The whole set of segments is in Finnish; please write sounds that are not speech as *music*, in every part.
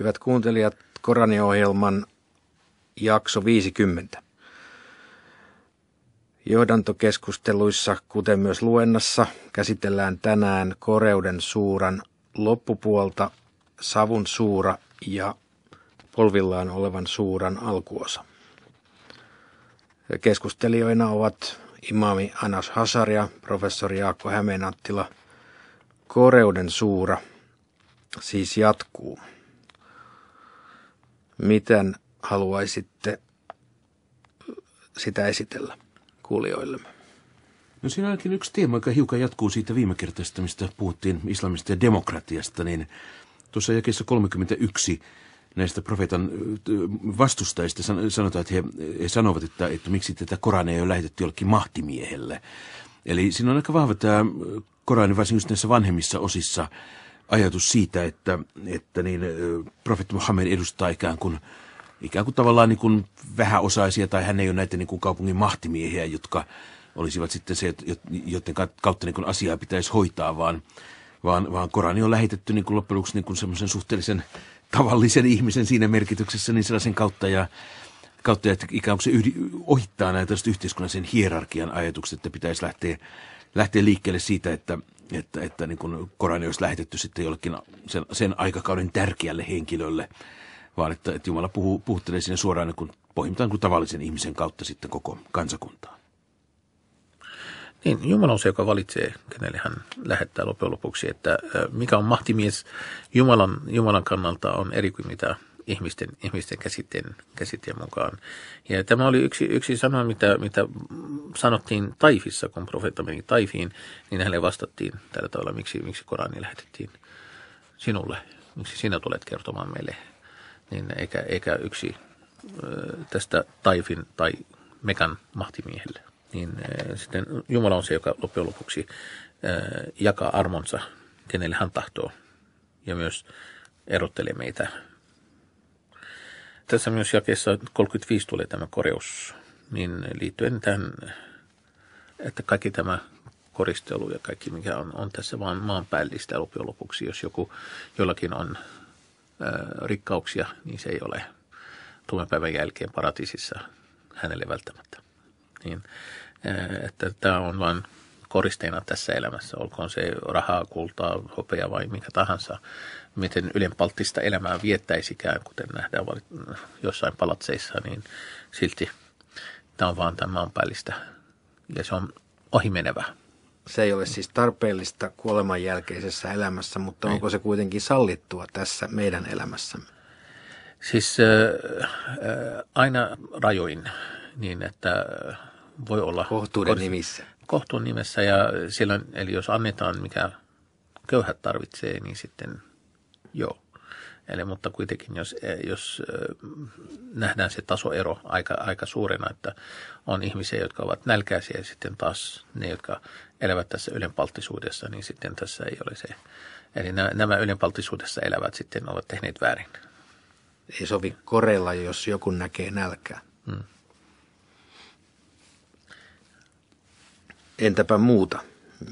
Hyvät kuuntelijat, Koraniohjelman jakso 50. Johdantokeskusteluissa, kuten myös luennassa, käsitellään tänään koreuden suuran loppupuolta, savun suura ja polvillaan olevan suuran alkuosa. Keskustelijoina ovat imami Anas Hasaria, professori Jaakko Hämeenattila. Koreuden suura siis jatkuu miten haluaisitte sitä esitellä kuulijoillemme? No siinä onkin yksi teema, joka hiukan jatkuu siitä viime kertaista, mistä puhuttiin islamista ja demokratiasta, niin tuossa jakeessa 31 näistä profeetan vastustajista sanotaan, että he, he sanovat, että, että miksi tätä Korania ei ole lähetetty jollekin mahtimiehelle. Eli siinä on aika vahva tämä Korani, varsinkin näissä vanhemmissa osissa, ajatus siitä, että, että niin, profetti Muhammed edustaa ikään kuin, ikään kuin tavallaan niin kuin vähäosaisia, tai hän ei ole näitä niin kuin kaupungin mahtimiehiä, jotka olisivat sitten se, joiden kautta niin kuin asiaa pitäisi hoitaa, vaan, vaan, vaan Korani on lähetetty niin kuin loppujen lopuksi niin semmoisen suhteellisen tavallisen ihmisen siinä merkityksessä, niin sellaisen kautta ja kautta, että ikään kuin se yhdi, ohittaa näitä yhteiskunnallisen hierarkian ajatukset, että pitäisi lähteä, lähteä liikkeelle siitä, että, että, että niin kuin Korani olisi lähetetty sitten jollekin sen, sen aikakauden tärkeälle henkilölle, vaan että, että Jumala puhuu, puhuttelee sinne suoraan niin kuin, pohjimmiltaan kuin tavallisen ihmisen kautta sitten koko kansakuntaa. Niin, Jumala on se, joka valitsee, kenelle hän lähettää loppujen lopuksi. Että mikä on mahtimies Jumalan, Jumalan kannalta on eri kuin mitä ihmisten, ihmisten käsitteen, käsitteen mukaan. Ja tämä oli yksi, yksi sana, mitä, mitä sanottiin Taifissa, kun profeetta meni Taifiin, niin hänelle vastattiin tällä tavalla, miksi, miksi Korani lähetettiin sinulle, miksi sinä tulet kertomaan meille. Niin eikä, eikä yksi tästä Taifin tai Mekan mahtimiehelle. Niin sitten Jumala on se, joka loppujen lopuksi jakaa armonsa, kenelle hän tahtoo. Ja myös erottelee meitä tässä myös jakeessa 35 tulee tämä korjaus, niin liittyen tähän, että kaikki tämä koristelu ja kaikki, mikä on, on tässä vaan maanpäällistä niin loppujen lopuksi. Jos joku, jollakin on ö, äh, rikkauksia, niin se ei ole tuomen päivän jälkeen paratiisissa hänelle välttämättä. Niin, ö, äh, että tämä on vain koristeena tässä elämässä, olkoon se rahaa, kultaa, hopea vai mikä tahansa, miten ylenpalttista elämää viettäisikään, kuten nähdään jossain palatseissa, niin silti tämä on vaan tämän maanpäällistä ja se on ohimenevä. Se ei ole siis tarpeellista kuoleman jälkeisessä elämässä, mutta ei. Niin. onko se kuitenkin sallittua tässä meidän elämässämme? Siis äh, äh, aina rajoin niin, että voi olla... Kohtuuden kod- nimissä. Kohtuun nimessä ja silloin, eli jos annetaan mikä köyhät tarvitsee, niin sitten Joo. Eli, mutta kuitenkin, jos, eh, jos eh, nähdään se tasoero aika, aika suurena, että on ihmisiä, jotka ovat nälkäisiä ja sitten taas ne, jotka elävät tässä ylenpalttisuudessa, niin sitten tässä ei ole se. Eli nämä, nämä ylenpalttisuudessa elävät sitten ovat tehneet väärin. Ei sovi korella, jos joku näkee nälkää. Hmm. Entäpä muuta?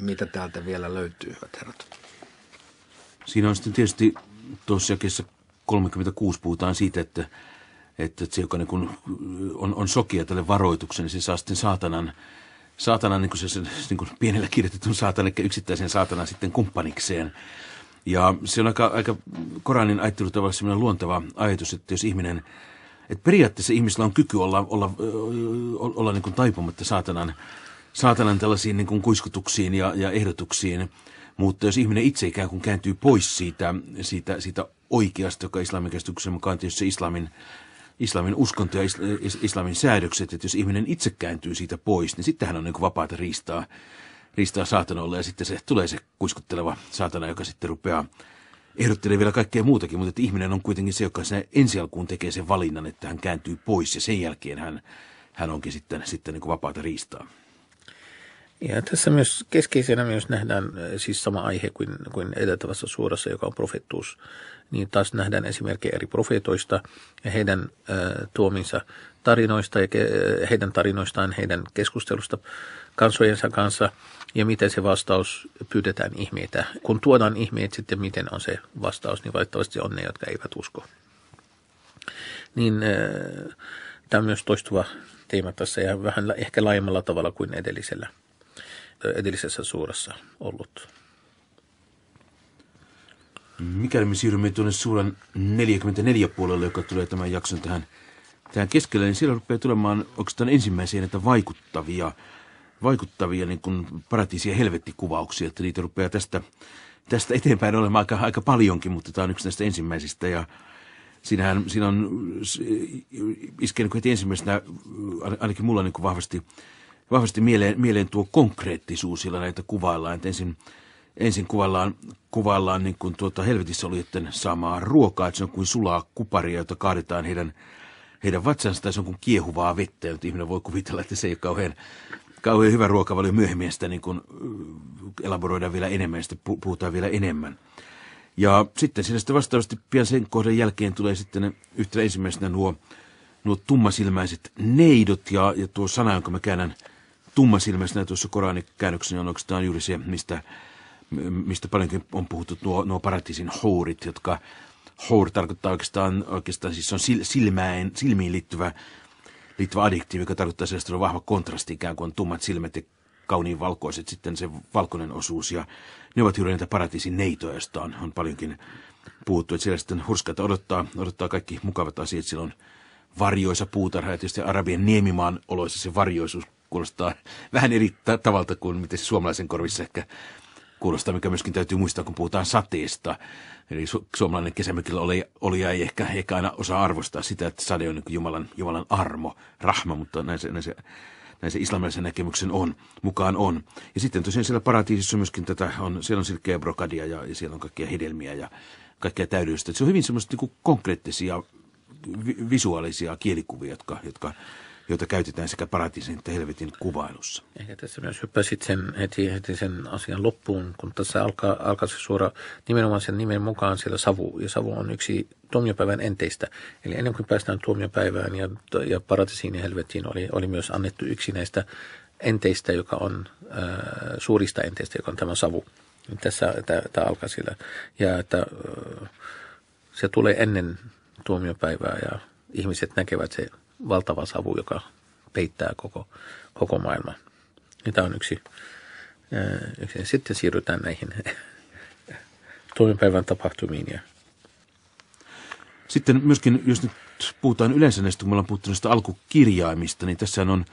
Mitä täältä vielä löytyy, hyvät herrat? Siinä on sitten tietysti tuossa jakessa 36 puhutaan siitä, että, että se, joka niin kuin on, on sokia tälle varoitukselle, niin se saa sitten saatanan, saatanan niin kuin se, niin kuin pienellä kirjoitetun saatanan, eli yksittäisen saatanan sitten kumppanikseen. Ja se on aika, aika Koranin ajattelutavalla sellainen luontava ajatus, että jos ihminen, että periaatteessa ihmisillä on kyky olla, olla, olla, olla niin kuin taipumatta saatanan, saatanan tällaisiin niin kuin kuiskutuksiin ja, ja ehdotuksiin – mutta jos ihminen itse ikään kuin kääntyy pois siitä, siitä, siitä oikeasta, joka islamin käsityksen mukaan tietysti islamin islamin uskonto ja islamin säädökset, että jos ihminen itse kääntyy siitä pois, niin sittenhän on niin vapaata riistaa, riistaa saatanolle ja sitten se tulee se kuiskutteleva saatana, joka sitten rupeaa ehdottelee vielä kaikkea muutakin, mutta että ihminen on kuitenkin se, joka sen ensi alkuun tekee sen valinnan, että hän kääntyy pois ja sen jälkeen hän, hän onkin sitten, sitten niin vapaata riistaa. Ja tässä myös keskeisenä myös nähdään eh, siis sama aihe kuin, kuin edeltävässä suorassa, joka on profettuus. Niin taas nähdään esimerkkejä eri profeetoista ja heidän äh, tuominsa tarinoista ja ke- eh, heidän tarinoistaan, heidän keskustelusta kansojensa kanssa ja miten se vastaus pyydetään ihmeitä. Kun tuodaan ihmeet sitten, miten on se vastaus, niin valitettavasti on ne, jotka eivät usko. Niin äh, tämä on myös toistuva teema tässä ja vähän ehkä laajemmalla tavalla kuin edellisellä edellisessä suurassa ollut. Mikäli me siirrymme tuonne suuran 44 puolelle, joka tulee tämän jakson tähän, tähän keskelle, niin siellä rupeaa tulemaan oikeastaan ensimmäisiä näitä vaikuttavia, vaikuttavia niin kuin paratiisi- ja helvettikuvauksia, että niitä rupeaa tästä, tästä eteenpäin olemaan aika, aika paljonkin, mutta tämä on yksi näistä ensimmäisistä ja Siinähän, siinä on iskenyt heti ensimmäisenä, ainakin mulla niin kuin vahvasti vahvasti mieleen, mieleen tuo konkreettisuus, sillä näitä kuvaillaan. Että ensin, ensin kuvaillaan, kuvaillaan niin kuin tuota helvetissä olijoiden samaa ruokaa, että se on kuin sulaa kuparia, jota kaadetaan heidän, heidän vatsansa, tai se on kuin kiehuvaa vettä, jota ihminen voi kuvitella, että se ei ole kauhean, kauhean hyvä ruokavalio myöhemmin, sitä niin kuin elaboroidaan vielä enemmän, sitä puhutaan vielä enemmän. Ja sitten siinä sitten vastaavasti pian sen kohdan jälkeen tulee sitten ne, yhtenä ensimmäisenä nuo, nuo tummasilmäiset neidot ja, ja tuo sana, jonka mä käännän – tummasilmäisenä tuossa Koranikäännöksessä niin on oikeastaan juuri se, mistä, mistä paljonkin on puhuttu nuo, nuo paratiisin hourit, jotka hour tarkoittaa oikeastaan, oikeastaan siis on sil, silmään, silmiin liittyvä, liittyvä adjektiivi, joka tarkoittaa sellaista, että on vahva kontrasti ikään kuin on tummat silmät ja kauniin valkoiset sitten se valkoinen osuus. Ja ne ovat juuri näitä paratiisin neitoja, on, on paljonkin puhuttu, että siellä sitten hurskaita odottaa, odottaa kaikki mukavat asiat silloin varjoisa puutarha ja tietysti Arabian niemimaan oloissa se varjoisuus kuulostaa *laughs* vähän eri tavalla kuin miten suomalaisen korvissa ehkä kuulostaa, mikä myöskin täytyy muistaa, kun puhutaan sateesta. Eli su- suomalainen kesämökillä oli, oli ei ehkä, ehkä aina osaa arvostaa sitä, että sade on niin Jumalan, Jumalan armo, rahma, mutta näin se, näin se näin se islamilaisen näkemyksen on, mukaan on. Ja sitten tosiaan siellä paratiisissa myöskin tätä on, siellä on silkkeä brokadia ja, ja siellä on kaikkia hedelmiä ja kaikkea täydellistä. Se on hyvin semmoista niin konkreettisia visuaalisia kielikuvia, jotka, jotka joita käytetään sekä paratiisin että helvetin kuvailussa. Ehkä tässä myös hyppäsit sen heti, heti sen asian loppuun, kun tässä alkaa, alkaa se suora nimenomaan sen nimen mukaan siellä savu. Ja savu on yksi tuomiopäivän enteistä. Eli ennen kuin päästään tuomiopäivään ja, ja paratiisiin ja helvettiin oli, oli myös annettu yksi näistä enteistä, joka on äh, suurista enteistä, joka on tämä savu. Tässä tämä alkaa sillä. Ja että se tulee ennen tuomiopäivää ja ihmiset näkevät se valtava savu, joka peittää koko, koko maailman. Niin tämä on yksi, äh, yksi. Sitten siirrytään näihin *laughs* toinen päivän tapahtumiin. Ja... Sitten myöskin, jos nyt puhutaan yleensä näistä, kun me ollaan puhuttu näistä alkukirjaimista, niin tässä on,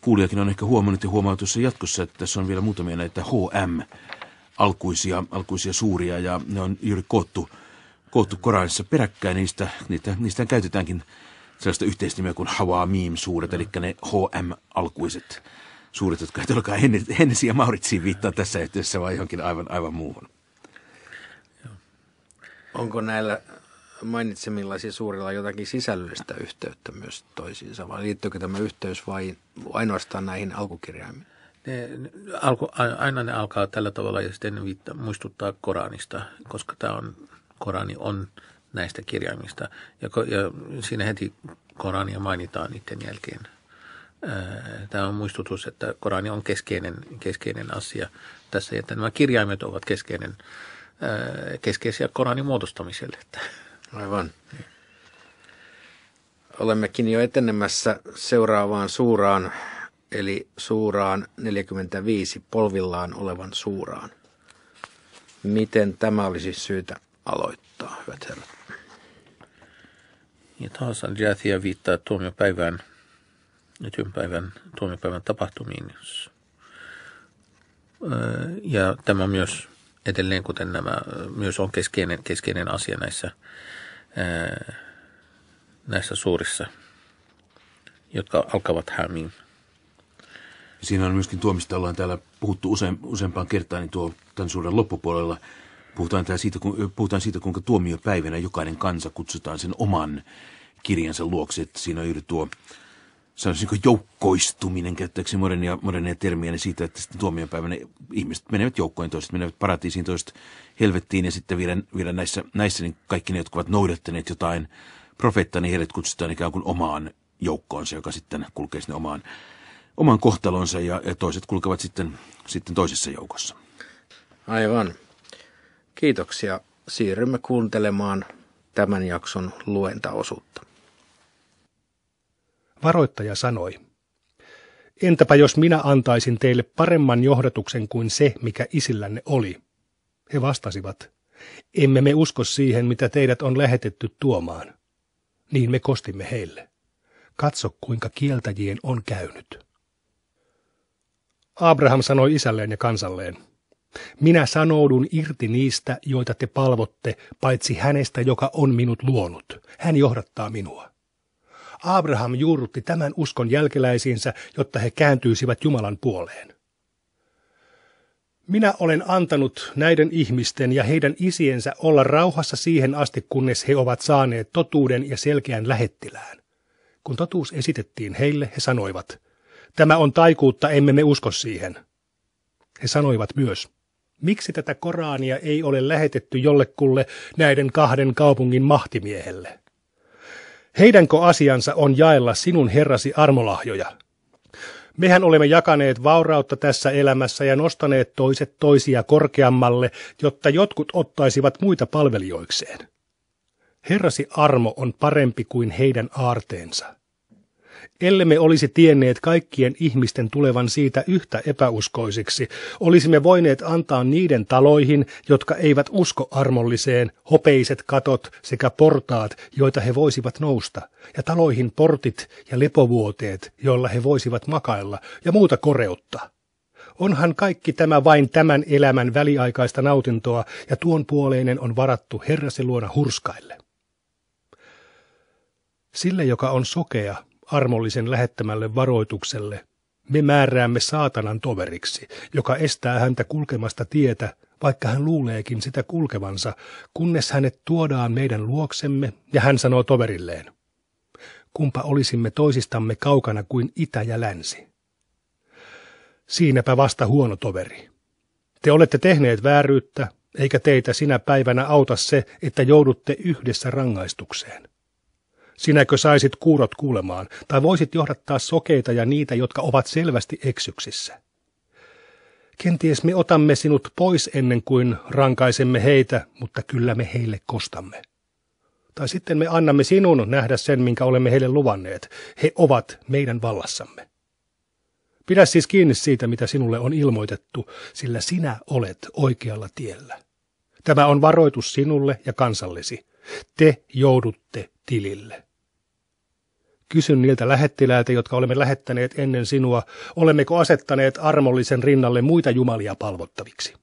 kuulijakin on ehkä huomannut ja huomaa tuossa jatkossa, että tässä on vielä muutamia näitä HM, alkuisia, alkuisia suuria, ja ne on juuri koottu, koottu Koranissa peräkkäin, niistä, niitä, niistä käytetäänkin sellaista yhteisnimeä kuin Hawamim suuret, eli ne HM-alkuiset suuret, jotka eivät olekaan Hennesi ja Mauritsiin viittaa tässä yhteydessä, vaan johonkin aivan, aivan muuhun. Onko näillä mainitsemillaisia suurilla jotakin sisällöllistä yhteyttä myös toisiinsa, vai liittyykö tämä yhteys vain ainoastaan näihin alkukirjaimiin? Ne, alku, aina ne alkaa tällä tavalla ja sitten viitta, muistuttaa Koranista, koska tämä on, Korani on – näistä kirjaimista. Ja, ja siinä heti Korania mainitaan niiden jälkeen. Tämä on muistutus, että Korani on keskeinen, keskeinen asia tässä, että nämä kirjaimet ovat keskeinen, keskeisiä Koranin muodostamiselle. *laughs* Aivan. Olemmekin jo etenemässä seuraavaan suuraan, eli suuraan 45 polvillaan olevan suuraan. Miten tämä olisi syytä aloittaa, hyvät herrat? Ja taas Andriathia viittaa tuomiopäivään, työnpäivän tuomiopäivän tapahtumiin. Öö, ja tämä myös edelleen, kuten nämä, myös on keskeinen, keskeinen asia näissä, öö, näissä suurissa, jotka alkavat hämiin. Siinä on myöskin tuomista, ollaan täällä puhuttu usein, useampaan kertaan, niin tuo tämän suuren loppupuolella – Puhutaan, siitä, kun, puhutaan siitä, kuinka tuomiopäivänä jokainen kansa kutsutaan sen oman kirjansa luokse. Että siinä on juuri tuo, sanoisinko joukkoistuminen, käyttääkseni modernia, modernia termiä, niin siitä, että sitten tuomiopäivänä ihmiset menevät joukkoon, toiset menevät paratiisiin, toiset helvettiin ja sitten vielä, vielä näissä, näissä niin kaikki ne, jotka ovat noudattaneet jotain profeetta niin heidät kutsutaan ikään kuin omaan joukkoonsa, joka sitten kulkee sinne omaan, oman kohtalonsa ja, ja toiset kulkevat sitten, sitten toisessa joukossa. Aivan. Kiitoksia. Siirrymme kuuntelemaan tämän jakson luentaosuutta. Varoittaja sanoi, entäpä jos minä antaisin teille paremman johdatuksen kuin se, mikä isillänne oli? He vastasivat, emme me usko siihen, mitä teidät on lähetetty tuomaan. Niin me kostimme heille. Katso, kuinka kieltäjien on käynyt. Abraham sanoi isälleen ja kansalleen, minä sanoudun irti niistä, joita te palvotte, paitsi hänestä, joka on minut luonut. Hän johdattaa minua. Abraham juurrutti tämän uskon jälkeläisiinsä, jotta he kääntyisivät Jumalan puoleen. Minä olen antanut näiden ihmisten ja heidän isiensä olla rauhassa siihen asti, kunnes he ovat saaneet totuuden ja selkeän lähettilään. Kun totuus esitettiin heille, he sanoivat, tämä on taikuutta, emme me usko siihen. He sanoivat myös, miksi tätä Korania ei ole lähetetty jollekulle näiden kahden kaupungin mahtimiehelle? Heidänkö asiansa on jaella sinun herrasi armolahjoja? Mehän olemme jakaneet vaurautta tässä elämässä ja nostaneet toiset toisia korkeammalle, jotta jotkut ottaisivat muita palvelijoikseen. Herrasi armo on parempi kuin heidän aarteensa. Ellemme olisi tienneet kaikkien ihmisten tulevan siitä yhtä epäuskoisiksi, olisimme voineet antaa niiden taloihin, jotka eivät usko armolliseen, hopeiset katot sekä portaat, joita he voisivat nousta, ja taloihin portit ja lepovuoteet, joilla he voisivat makailla, ja muuta koreutta. Onhan kaikki tämä vain tämän elämän väliaikaista nautintoa, ja tuon puoleinen on varattu Herrasi luona hurskaille. Sille, joka on sokea, armollisen lähettämälle varoitukselle, me määräämme saatanan toveriksi, joka estää häntä kulkemasta tietä, vaikka hän luuleekin sitä kulkevansa, kunnes hänet tuodaan meidän luoksemme ja hän sanoo toverilleen. Kumpa olisimme toisistamme kaukana kuin itä ja länsi. Siinäpä vasta huono toveri. Te olette tehneet vääryyttä, eikä teitä sinä päivänä auta se, että joudutte yhdessä rangaistukseen. Sinäkö saisit kuurot kuulemaan, tai voisit johdattaa sokeita ja niitä, jotka ovat selvästi eksyksissä? Kenties me otamme sinut pois ennen kuin rankaisemme heitä, mutta kyllä me heille kostamme. Tai sitten me annamme sinun nähdä sen, minkä olemme heille luvanneet. He ovat meidän vallassamme. Pidä siis kiinni siitä, mitä sinulle on ilmoitettu, sillä sinä olet oikealla tiellä. Tämä on varoitus sinulle ja kansallesi. Te joudutte tilille. Kysyn niiltä lähettiläiltä, jotka olemme lähettäneet ennen sinua, olemmeko asettaneet armollisen rinnalle muita jumalia palvottaviksi.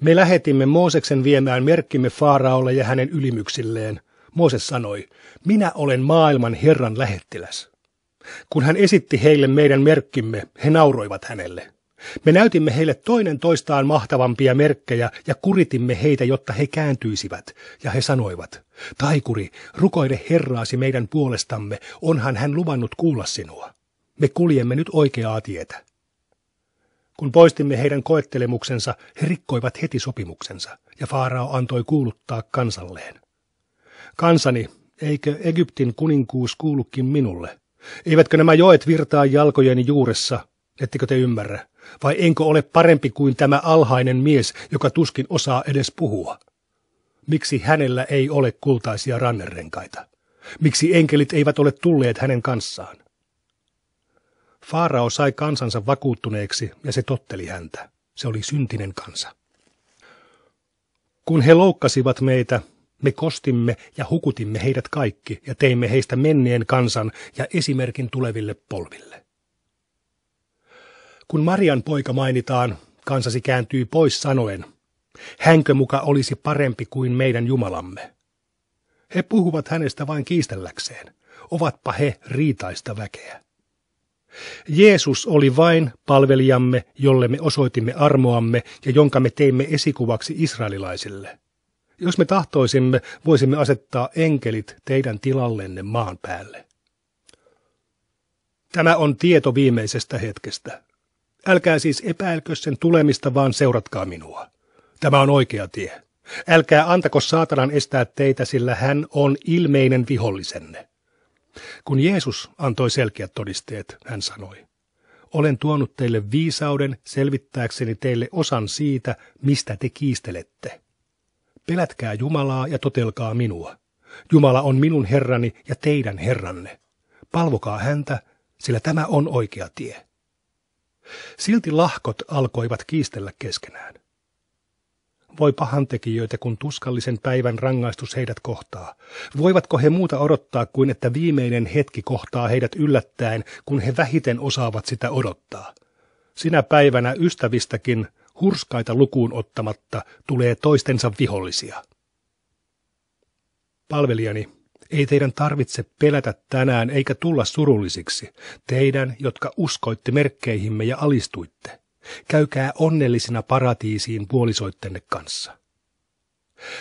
Me lähetimme Mooseksen viemään merkkimme Faaraolle ja hänen ylimyksilleen. Mooses sanoi, minä olen maailman Herran lähettiläs. Kun hän esitti heille meidän merkkimme, he nauroivat hänelle. Me näytimme heille toinen toistaan mahtavampia merkkejä ja kuritimme heitä, jotta he kääntyisivät, ja he sanoivat, Taikuri, rukoile Herraasi meidän puolestamme, onhan hän luvannut kuulla sinua. Me kuljemme nyt oikeaa tietä. Kun poistimme heidän koettelemuksensa, he rikkoivat heti sopimuksensa, ja Faarao antoi kuuluttaa kansalleen. Kansani, eikö Egyptin kuninkuus kuulukin minulle? Eivätkö nämä joet virtaa jalkojeni juuressa? Ettekö te ymmärrä? Vai enkö ole parempi kuin tämä alhainen mies, joka tuskin osaa edes puhua? miksi hänellä ei ole kultaisia rannerenkaita? Miksi enkelit eivät ole tulleet hänen kanssaan? Faarao sai kansansa vakuuttuneeksi ja se totteli häntä. Se oli syntinen kansa. Kun he loukkasivat meitä, me kostimme ja hukutimme heidät kaikki ja teimme heistä menneen kansan ja esimerkin tuleville polville. Kun Marian poika mainitaan, kansasi kääntyy pois sanoen – Hänkö muka olisi parempi kuin meidän Jumalamme? He puhuvat hänestä vain kiistelläkseen. Ovatpa he riitaista väkeä. Jeesus oli vain palvelijamme, jolle me osoitimme armoamme ja jonka me teimme esikuvaksi israelilaisille. Jos me tahtoisimme, voisimme asettaa enkelit teidän tilallenne maan päälle. Tämä on tieto viimeisestä hetkestä. Älkää siis epäilkö sen tulemista, vaan seuratkaa minua. Tämä on oikea tie. Älkää antako saatanan estää teitä, sillä hän on ilmeinen vihollisenne. Kun Jeesus antoi selkeät todisteet, hän sanoi, Olen tuonut teille viisauden selvittääkseni teille osan siitä, mistä te kiistelette. Pelätkää Jumalaa ja totelkaa minua. Jumala on minun herrani ja teidän herranne. Palvokaa häntä, sillä tämä on oikea tie. Silti lahkot alkoivat kiistellä keskenään voi pahantekijöitä, kun tuskallisen päivän rangaistus heidät kohtaa? Voivatko he muuta odottaa kuin, että viimeinen hetki kohtaa heidät yllättäen, kun he vähiten osaavat sitä odottaa? Sinä päivänä ystävistäkin, hurskaita lukuun ottamatta, tulee toistensa vihollisia. Palvelijani, ei teidän tarvitse pelätä tänään eikä tulla surullisiksi, teidän, jotka uskoitte merkkeihimme ja alistuitte. Käykää onnellisina paratiisiin puolisoittenne kanssa.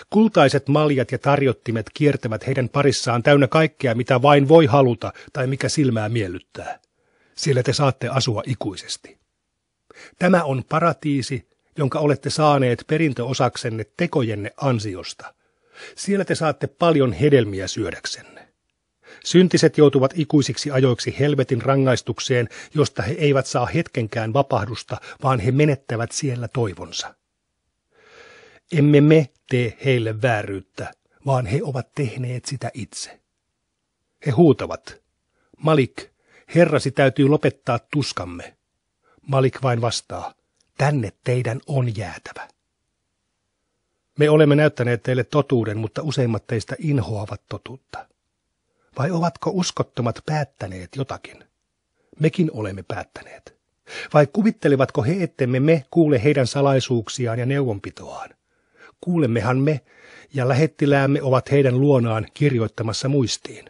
Kultaiset maljat ja tarjottimet kiertävät heidän parissaan täynnä kaikkea, mitä vain voi haluta tai mikä silmää miellyttää. Siellä te saatte asua ikuisesti. Tämä on paratiisi, jonka olette saaneet perintöosaksenne tekojenne ansiosta. Siellä te saatte paljon hedelmiä syödäksenne. Syntiset joutuvat ikuisiksi ajoiksi helvetin rangaistukseen, josta he eivät saa hetkenkään vapahdusta, vaan he menettävät siellä toivonsa. Emme me tee heille vääryyttä, vaan he ovat tehneet sitä itse. He huutavat, Malik, herrasi täytyy lopettaa tuskamme. Malik vain vastaa, tänne teidän on jäätävä. Me olemme näyttäneet teille totuuden, mutta useimmat teistä inhoavat totuutta. Vai ovatko uskottomat päättäneet jotakin? Mekin olemme päättäneet. Vai kuvittelevatko he, ettemme me kuule heidän salaisuuksiaan ja neuvonpitoaan? Kuulemmehan me ja lähettiläämme ovat heidän luonaan kirjoittamassa muistiin.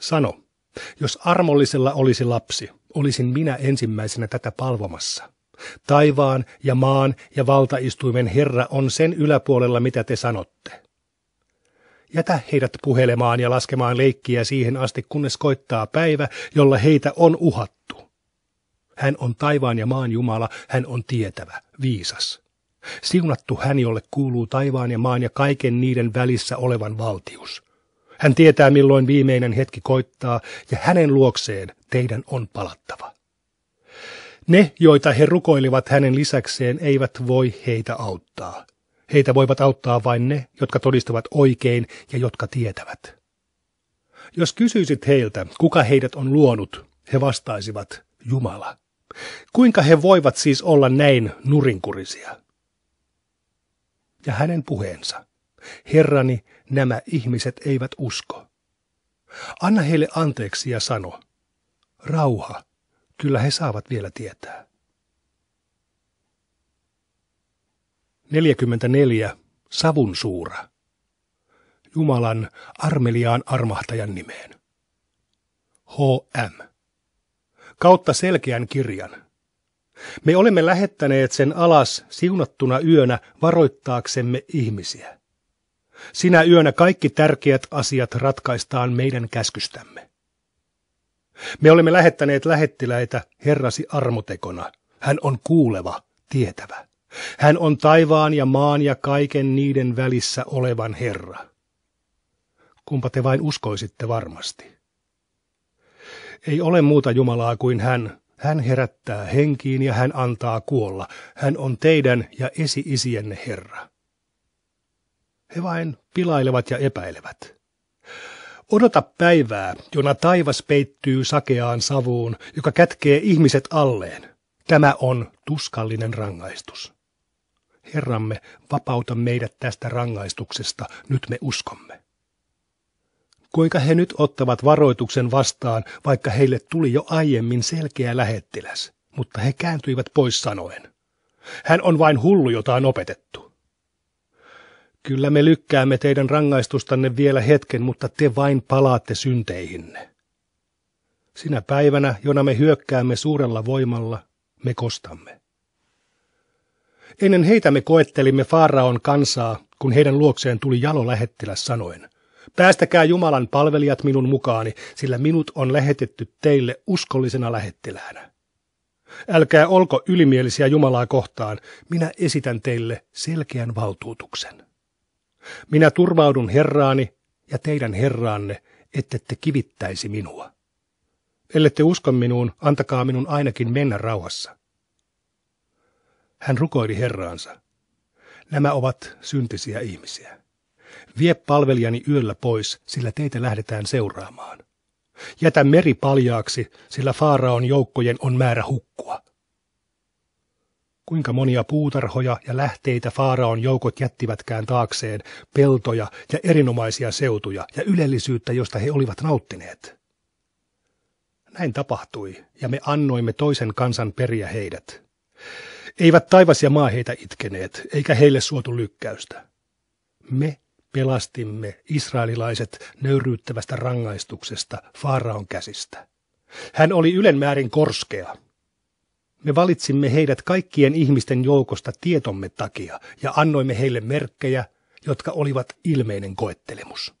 Sano, jos armollisella olisi lapsi, olisin minä ensimmäisenä tätä palvomassa. Taivaan ja maan ja valtaistuimen Herra on sen yläpuolella, mitä te sanotte. Jätä heidät puhelemaan ja laskemaan leikkiä siihen asti, kunnes koittaa päivä, jolla heitä on uhattu. Hän on taivaan ja maan Jumala, hän on tietävä, viisas. Siunattu hän, jolle kuuluu taivaan ja maan ja kaiken niiden välissä olevan valtius. Hän tietää, milloin viimeinen hetki koittaa, ja hänen luokseen teidän on palattava. Ne, joita he rukoilivat hänen lisäkseen, eivät voi heitä auttaa. Heitä voivat auttaa vain ne, jotka todistavat oikein ja jotka tietävät. Jos kysyisit heiltä, kuka heidät on luonut, he vastaisivat, Jumala. Kuinka he voivat siis olla näin nurinkurisia? Ja hänen puheensa. Herrani, nämä ihmiset eivät usko. Anna heille anteeksi ja sano, rauha, kyllä he saavat vielä tietää. 44. Savun suura. Jumalan armeliaan armahtajan nimeen. H.M. Kautta selkeän kirjan. Me olemme lähettäneet sen alas siunattuna yönä varoittaaksemme ihmisiä. Sinä yönä kaikki tärkeät asiat ratkaistaan meidän käskystämme. Me olemme lähettäneet lähettiläitä Herrasi armotekona. Hän on kuuleva, tietävä. Hän on taivaan ja maan ja kaiken niiden välissä olevan Herra. Kumpa te vain uskoisitte varmasti. Ei ole muuta Jumalaa kuin hän. Hän herättää henkiin ja hän antaa kuolla. Hän on teidän ja esi-isienne Herra. He vain pilailevat ja epäilevät. Odota päivää, jona taivas peittyy sakeaan savuun, joka kätkee ihmiset alleen. Tämä on tuskallinen rangaistus. Herramme, vapauta meidät tästä rangaistuksesta, nyt me uskomme. Kuinka he nyt ottavat varoituksen vastaan, vaikka heille tuli jo aiemmin selkeä lähettiläs, mutta he kääntyivät pois sanoen. Hän on vain hullu, jota on opetettu. Kyllä me lykkäämme teidän rangaistustanne vielä hetken, mutta te vain palaatte synteihinne. Sinä päivänä, jona me hyökkäämme suurella voimalla, me kostamme. Ennen heitä me koettelimme Faaraon kansaa, kun heidän luokseen tuli jalo lähettiläs sanoen. Päästäkää Jumalan palvelijat minun mukaani, sillä minut on lähetetty teille uskollisena lähettiläänä. Älkää olko ylimielisiä Jumalaa kohtaan, minä esitän teille selkeän valtuutuksen. Minä turvaudun Herraani ja teidän Herraanne, ette te kivittäisi minua. Ellette usko minuun, antakaa minun ainakin mennä rauhassa. Hän rukoili Herraansa. Nämä ovat syntisiä ihmisiä. Vie palvelijani yöllä pois, sillä teitä lähdetään seuraamaan. Jätä meri paljaaksi, sillä Faaraon joukkojen on määrä hukkua. Kuinka monia puutarhoja ja lähteitä Faaraon joukot jättivätkään taakseen, peltoja ja erinomaisia seutuja ja ylellisyyttä, josta he olivat nauttineet. Näin tapahtui, ja me annoimme toisen kansan periä heidät. Eivät taivas ja maa heitä itkeneet, eikä heille suotu lykkäystä. Me pelastimme israelilaiset nöyryyttävästä rangaistuksesta Faaraon käsistä. Hän oli ylenmäärin korskea. Me valitsimme heidät kaikkien ihmisten joukosta tietomme takia ja annoimme heille merkkejä, jotka olivat ilmeinen koettelemus.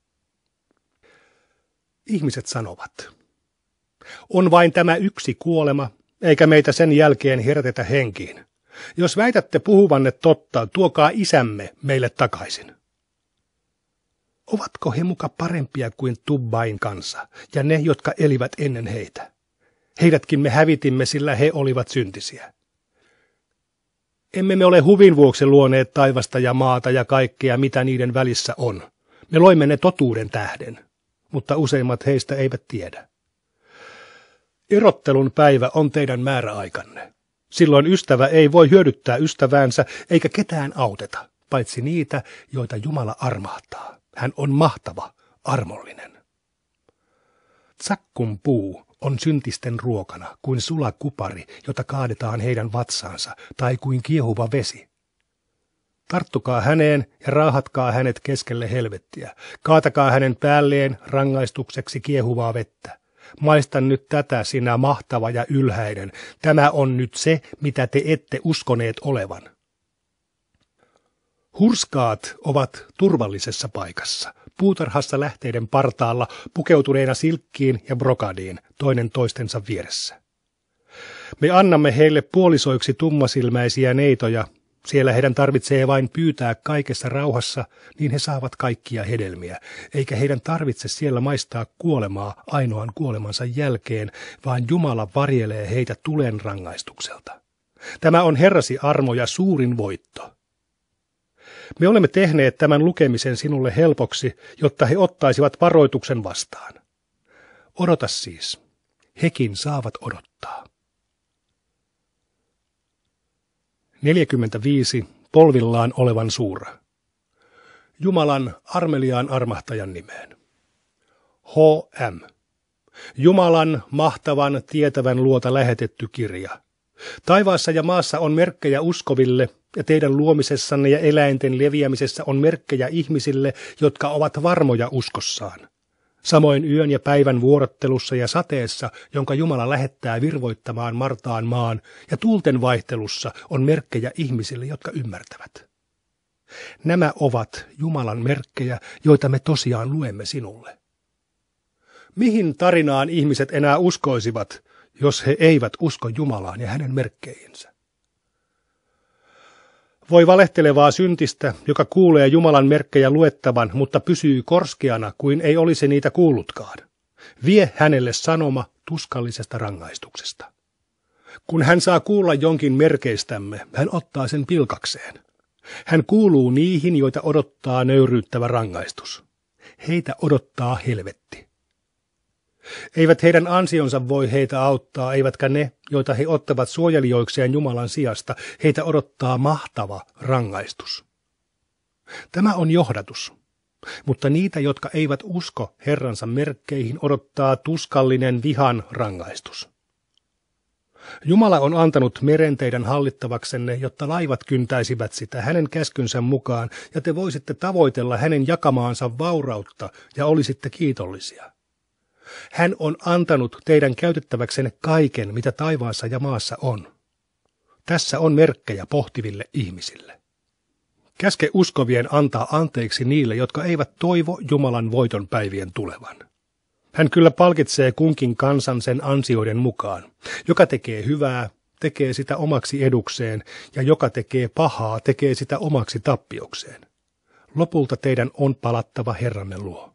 Ihmiset sanovat, on vain tämä yksi kuolema, eikä meitä sen jälkeen herätetä henkiin. Jos väitätte puhuvanne totta, tuokaa isämme meille takaisin. Ovatko he muka parempia kuin Tubbain kansa ja ne, jotka elivät ennen heitä? Heidätkin me hävitimme, sillä he olivat syntisiä. Emme me ole huvin vuoksi luoneet taivasta ja maata ja kaikkea, mitä niiden välissä on. Me loimme ne totuuden tähden, mutta useimmat heistä eivät tiedä. Erottelun päivä on teidän määräaikanne. Silloin ystävä ei voi hyödyttää ystäväänsä eikä ketään auteta, paitsi niitä, joita Jumala armahtaa. Hän on mahtava, armollinen. Tsakkun puu on syntisten ruokana kuin sula kupari, jota kaadetaan heidän vatsaansa, tai kuin kiehuva vesi. Tarttukaa häneen ja raahatkaa hänet keskelle helvettiä. Kaatakaa hänen päälleen rangaistukseksi kiehuvaa vettä maista nyt tätä, sinä mahtava ja ylhäinen. Tämä on nyt se, mitä te ette uskoneet olevan. Hurskaat ovat turvallisessa paikassa, puutarhassa lähteiden partaalla, pukeutuneena silkkiin ja brokadiin, toinen toistensa vieressä. Me annamme heille puolisoiksi tummasilmäisiä neitoja, siellä heidän tarvitsee vain pyytää kaikessa rauhassa, niin he saavat kaikkia hedelmiä, eikä heidän tarvitse siellä maistaa kuolemaa ainoan kuolemansa jälkeen, vaan Jumala varjelee heitä tulen rangaistukselta. Tämä on Herrasi armo ja suurin voitto. Me olemme tehneet tämän lukemisen sinulle helpoksi, jotta he ottaisivat varoituksen vastaan. Odota siis. Hekin saavat odottaa. 45 polvillaan olevan suura. Jumalan armeliaan armahtajan nimeen. H.M. Jumalan mahtavan tietävän luota lähetetty kirja. Taivaassa ja maassa on merkkejä uskoville, ja teidän luomisessanne ja eläinten leviämisessä on merkkejä ihmisille, jotka ovat varmoja uskossaan samoin yön ja päivän vuorottelussa ja sateessa, jonka Jumala lähettää virvoittamaan Martaan maan, ja tuulten vaihtelussa on merkkejä ihmisille, jotka ymmärtävät. Nämä ovat Jumalan merkkejä, joita me tosiaan luemme sinulle. Mihin tarinaan ihmiset enää uskoisivat, jos he eivät usko Jumalaan ja hänen merkkeihinsä? voi valehtelevaa syntistä, joka kuulee Jumalan merkkejä luettavan, mutta pysyy korskeana kuin ei olisi niitä kuullutkaan. Vie hänelle sanoma tuskallisesta rangaistuksesta. Kun hän saa kuulla jonkin merkeistämme, hän ottaa sen pilkakseen. Hän kuuluu niihin, joita odottaa nöyryyttävä rangaistus. Heitä odottaa helvetti. Eivät heidän ansionsa voi heitä auttaa, eivätkä ne, joita he ottavat suojelijoikseen Jumalan sijasta, heitä odottaa mahtava rangaistus. Tämä on johdatus. Mutta niitä, jotka eivät usko Herransa merkkeihin, odottaa tuskallinen vihan rangaistus. Jumala on antanut meren teidän hallittavaksenne, jotta laivat kyntäisivät sitä hänen käskynsä mukaan, ja te voisitte tavoitella hänen jakamaansa vaurautta ja olisitte kiitollisia. Hän on antanut teidän käytettäväksenne kaiken, mitä taivaassa ja maassa on. Tässä on merkkejä pohtiville ihmisille. Käske uskovien antaa anteeksi niille, jotka eivät toivo Jumalan voiton päivien tulevan. Hän kyllä palkitsee kunkin kansan sen ansioiden mukaan. Joka tekee hyvää, tekee sitä omaksi edukseen, ja joka tekee pahaa, tekee sitä omaksi tappiokseen. Lopulta teidän on palattava Herranne luo.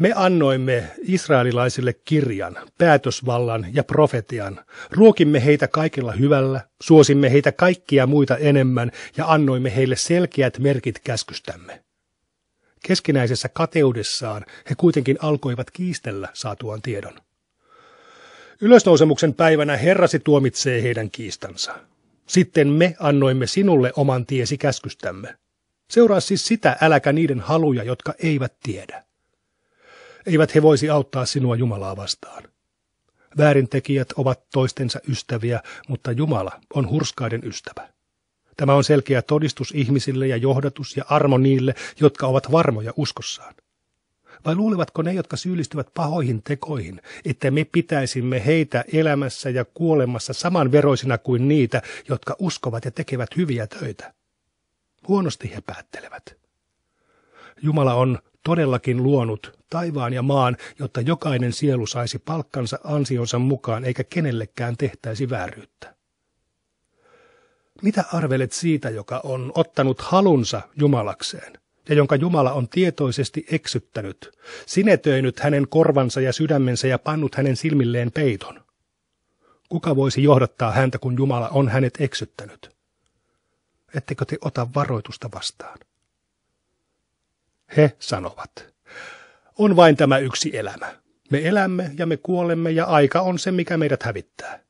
Me annoimme israelilaisille kirjan, päätösvallan ja profetian. Ruokimme heitä kaikilla hyvällä, suosimme heitä kaikkia muita enemmän ja annoimme heille selkeät merkit käskystämme. Keskinäisessä kateudessaan he kuitenkin alkoivat kiistellä saatuaan tiedon. Ylösnousemuksen päivänä Herrasi tuomitsee heidän kiistansa. Sitten me annoimme sinulle oman tiesi käskystämme. Seuraa siis sitä äläkä niiden haluja, jotka eivät tiedä eivät he voisi auttaa sinua Jumalaa vastaan. Väärintekijät ovat toistensa ystäviä, mutta Jumala on hurskaiden ystävä. Tämä on selkeä todistus ihmisille ja johdatus ja armo niille, jotka ovat varmoja uskossaan. Vai luulevatko ne, jotka syyllistyvät pahoihin tekoihin, että me pitäisimme heitä elämässä ja kuolemassa samanveroisina kuin niitä, jotka uskovat ja tekevät hyviä töitä? Huonosti he päättelevät. Jumala on todellakin luonut taivaan ja maan, jotta jokainen sielu saisi palkkansa ansionsa mukaan eikä kenellekään tehtäisi vääryyttä. Mitä arvelet siitä, joka on ottanut halunsa Jumalakseen ja jonka Jumala on tietoisesti eksyttänyt, sinetöinyt hänen korvansa ja sydämensä ja pannut hänen silmilleen peiton? Kuka voisi johdattaa häntä, kun Jumala on hänet eksyttänyt? Ettekö te ota varoitusta vastaan? He sanovat, on vain tämä yksi elämä. Me elämme ja me kuolemme ja aika on se, mikä meidät hävittää.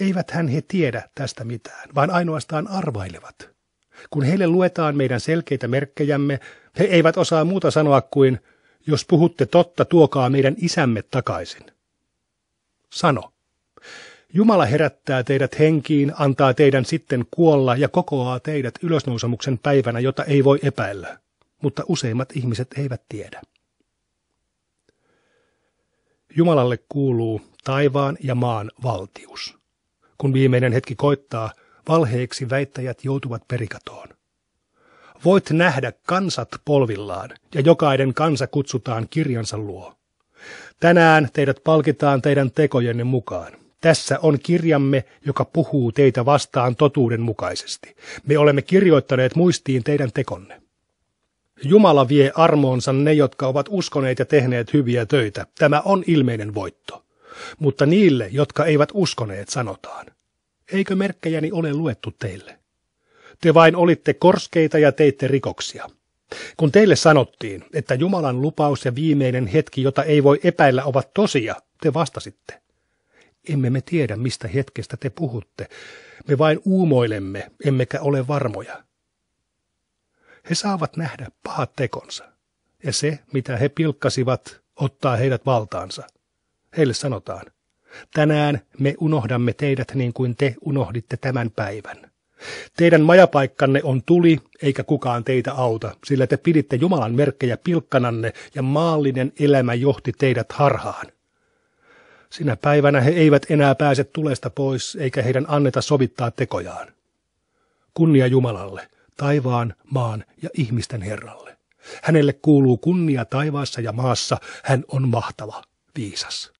Eivät hän he tiedä tästä mitään, vaan ainoastaan arvailevat. Kun heille luetaan meidän selkeitä merkkejämme, he eivät osaa muuta sanoa kuin, jos puhutte totta, tuokaa meidän isämme takaisin. Sano. Jumala herättää teidät henkiin, antaa teidän sitten kuolla ja kokoaa teidät ylösnousemuksen päivänä, jota ei voi epäillä mutta useimmat ihmiset eivät tiedä. Jumalalle kuuluu taivaan ja maan valtius. Kun viimeinen hetki koittaa, valheiksi väittäjät joutuvat perikatoon. Voit nähdä kansat polvillaan, ja jokainen kansa kutsutaan kirjansa luo. Tänään teidät palkitaan teidän tekojenne mukaan. Tässä on kirjamme, joka puhuu teitä vastaan totuudenmukaisesti. Me olemme kirjoittaneet muistiin teidän tekonne. Jumala vie armoonsa ne, jotka ovat uskoneet ja tehneet hyviä töitä. Tämä on ilmeinen voitto. Mutta niille, jotka eivät uskoneet, sanotaan. Eikö merkkejäni ole luettu teille? Te vain olitte korskeita ja teitte rikoksia. Kun teille sanottiin, että Jumalan lupaus ja viimeinen hetki, jota ei voi epäillä, ovat tosia, te vastasitte. Emme me tiedä, mistä hetkestä te puhutte. Me vain uumoilemme, emmekä ole varmoja. He saavat nähdä pahat tekonsa, ja se, mitä he pilkkasivat, ottaa heidät valtaansa. Heille sanotaan, tänään me unohdamme teidät niin kuin te unohditte tämän päivän. Teidän majapaikkanne on tuli, eikä kukaan teitä auta, sillä te piditte Jumalan merkkejä pilkkananne ja maallinen elämä johti teidät harhaan. Sinä päivänä he eivät enää pääse tulesta pois, eikä heidän anneta sovittaa tekojaan. Kunnia Jumalalle, taivaan, maan ja ihmisten Herralle. Hänelle kuuluu kunnia taivaassa ja maassa, hän on mahtava, viisas.